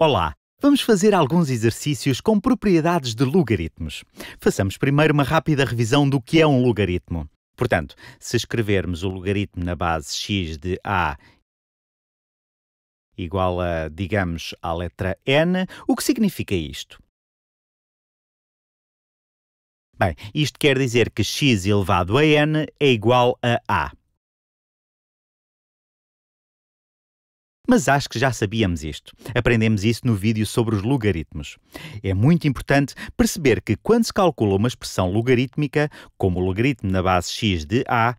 Olá! Vamos fazer alguns exercícios com propriedades de logaritmos. Façamos primeiro uma rápida revisão do que é um logaritmo. Portanto, se escrevermos o logaritmo na base x de a igual a, digamos, a letra n, o que significa isto? Bem, isto quer dizer que x elevado a n é igual a a. Mas acho que já sabíamos isto. Aprendemos isso no vídeo sobre os logaritmos. É muito importante perceber que quando se calcula uma expressão logarítmica, como o logaritmo na base x de a,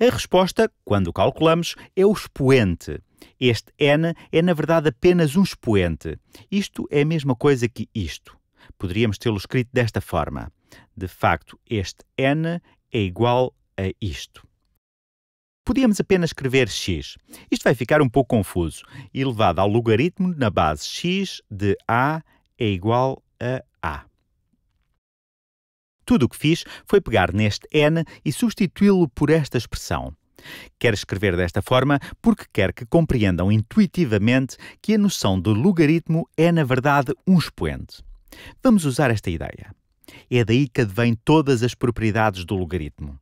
a resposta, quando calculamos, é o expoente. Este n é, na verdade, apenas um expoente. Isto é a mesma coisa que isto. Poderíamos tê-lo escrito desta forma. De facto, este n é igual a isto podíamos apenas escrever x. Isto vai ficar um pouco confuso. Elevado ao logaritmo na base x de a é igual a a. Tudo o que fiz foi pegar neste n e substituí-lo por esta expressão. Quero escrever desta forma porque quero que compreendam intuitivamente que a noção de logaritmo é, na verdade, um expoente. Vamos usar esta ideia. É daí que advêm todas as propriedades do logaritmo.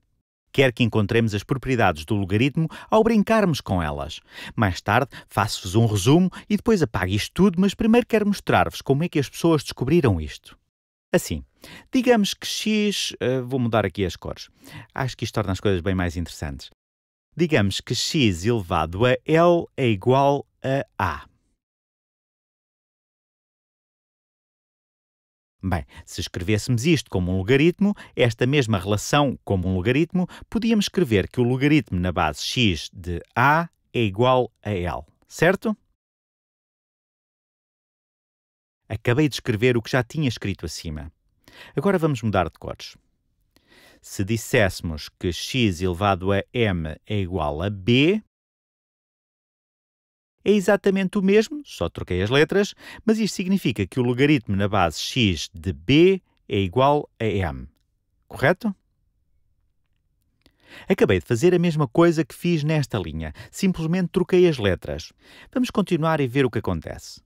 Quer que encontremos as propriedades do logaritmo ao brincarmos com elas. Mais tarde, faço-vos um resumo e depois apago isto tudo, mas primeiro quero mostrar-vos como é que as pessoas descobriram isto. Assim, digamos que x. Uh, vou mudar aqui as cores. Acho que isto torna as coisas bem mais interessantes. Digamos que x elevado a L é igual a A. Bem, se escrevêssemos isto como um logaritmo, esta mesma relação como um logaritmo, podíamos escrever que o logaritmo na base x de a é igual a L, certo? Acabei de escrever o que já tinha escrito acima. Agora vamos mudar de cores. Se disséssemos que x elevado a m é igual a b, é exatamente o mesmo, só troquei as letras, mas isto significa que o logaritmo na base x de b é igual a m. Correto? Acabei de fazer a mesma coisa que fiz nesta linha, simplesmente troquei as letras. Vamos continuar e ver o que acontece.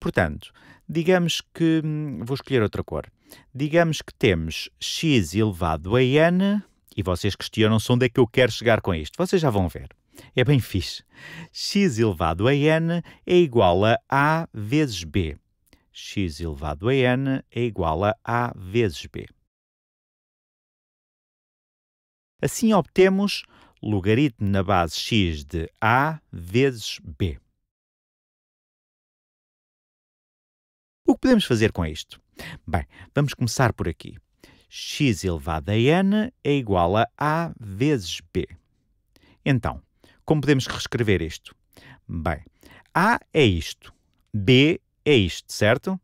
Portanto, digamos que. Hum, vou escolher outra cor. Digamos que temos x elevado a n, e vocês questionam-se onde é que eu quero chegar com isto. Vocês já vão ver. É bem fixe. x elevado a n é igual a a vezes b. x elevado a n é igual a a vezes b. Assim obtemos logaritmo na base x de a vezes b. O que podemos fazer com isto? Bem, vamos começar por aqui. x elevado a n é igual a a vezes b. Então, como podemos reescrever isto? Bem, A é isto, B é isto, certo?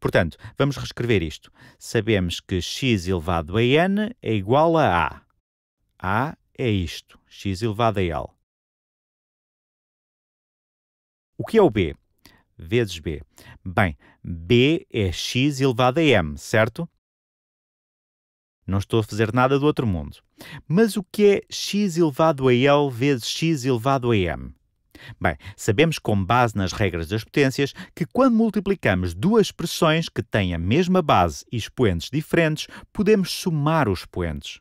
Portanto, vamos reescrever isto. Sabemos que x elevado a n é igual a A. A é isto, x elevado a L. O que é o B? Vezes B. Bem, B é x elevado a m, certo? Não estou a fazer nada do outro mundo. Mas o que é x elevado a L vezes x elevado a M? Bem, sabemos com base nas regras das potências que quando multiplicamos duas expressões que têm a mesma base e expoentes diferentes, podemos somar os expoentes.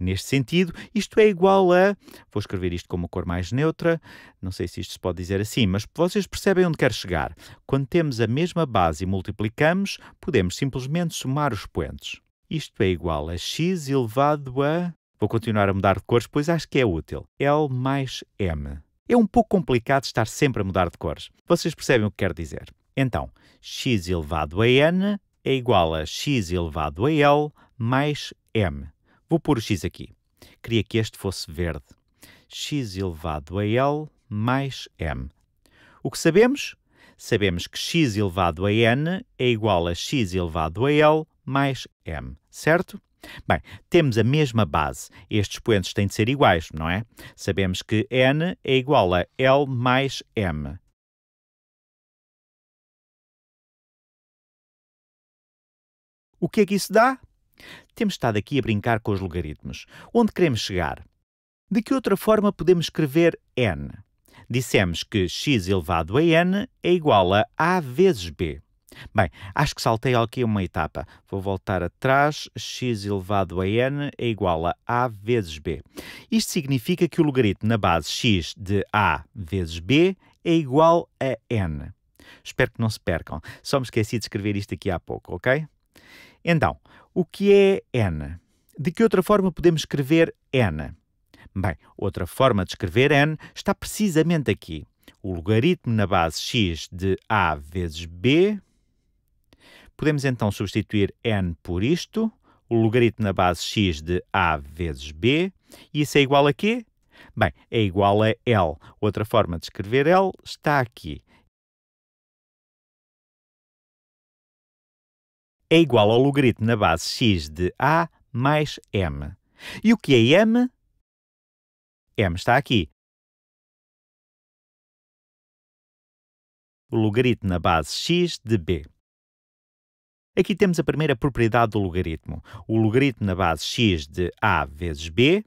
Neste sentido, isto é igual a. Vou escrever isto com uma cor mais neutra, não sei se isto se pode dizer assim, mas vocês percebem onde quero chegar. Quando temos a mesma base e multiplicamos, podemos simplesmente somar os expoentes. Isto é igual a x elevado a... Vou continuar a mudar de cores, pois acho que é útil. L mais M. É um pouco complicado estar sempre a mudar de cores. Vocês percebem o que quero dizer. Então, x elevado a n é igual a x elevado a L mais M. Vou pôr o x aqui. Queria que este fosse verde. x elevado a L mais M. O que sabemos? Sabemos que x elevado a n é igual a x elevado a L mais m, certo? Bem, temos a mesma base. Estes expoentes têm de ser iguais, não é? Sabemos que n é igual a l mais m. O que é que isso dá? Temos estado aqui a brincar com os logaritmos. Onde queremos chegar? De que outra forma podemos escrever n? Dissemos que x elevado a n é igual a a vezes b. Bem, acho que saltei aqui uma etapa. Vou voltar atrás. x elevado a n é igual a a vezes b. Isto significa que o logaritmo na base x de a vezes b é igual a n. Espero que não se percam. Só me esqueci de escrever isto aqui há pouco, ok? Então, o que é n? De que outra forma podemos escrever n? Bem, outra forma de escrever n está precisamente aqui. O logaritmo na base x de a vezes b Podemos então substituir n por isto, o logaritmo na base x de a vezes b, e isso é igual a quê? Bem, é igual a L. Outra forma de escrever L está aqui. É igual ao logaritmo na base x de a mais m. E o que é m? m está aqui. O logaritmo na base x de b. Aqui temos a primeira propriedade do logaritmo. O logaritmo na base x de a vezes b,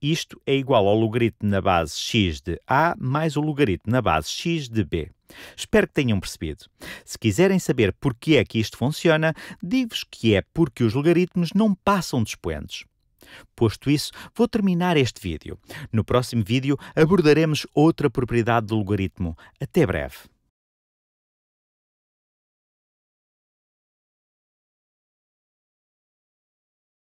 isto é igual ao logaritmo na base x de a mais o logaritmo na base x de b. Espero que tenham percebido. Se quiserem saber por que é que isto funciona, digo-vos que é porque os logaritmos não passam de expoentes. Posto isso, vou terminar este vídeo. No próximo vídeo abordaremos outra propriedade do logaritmo. Até breve!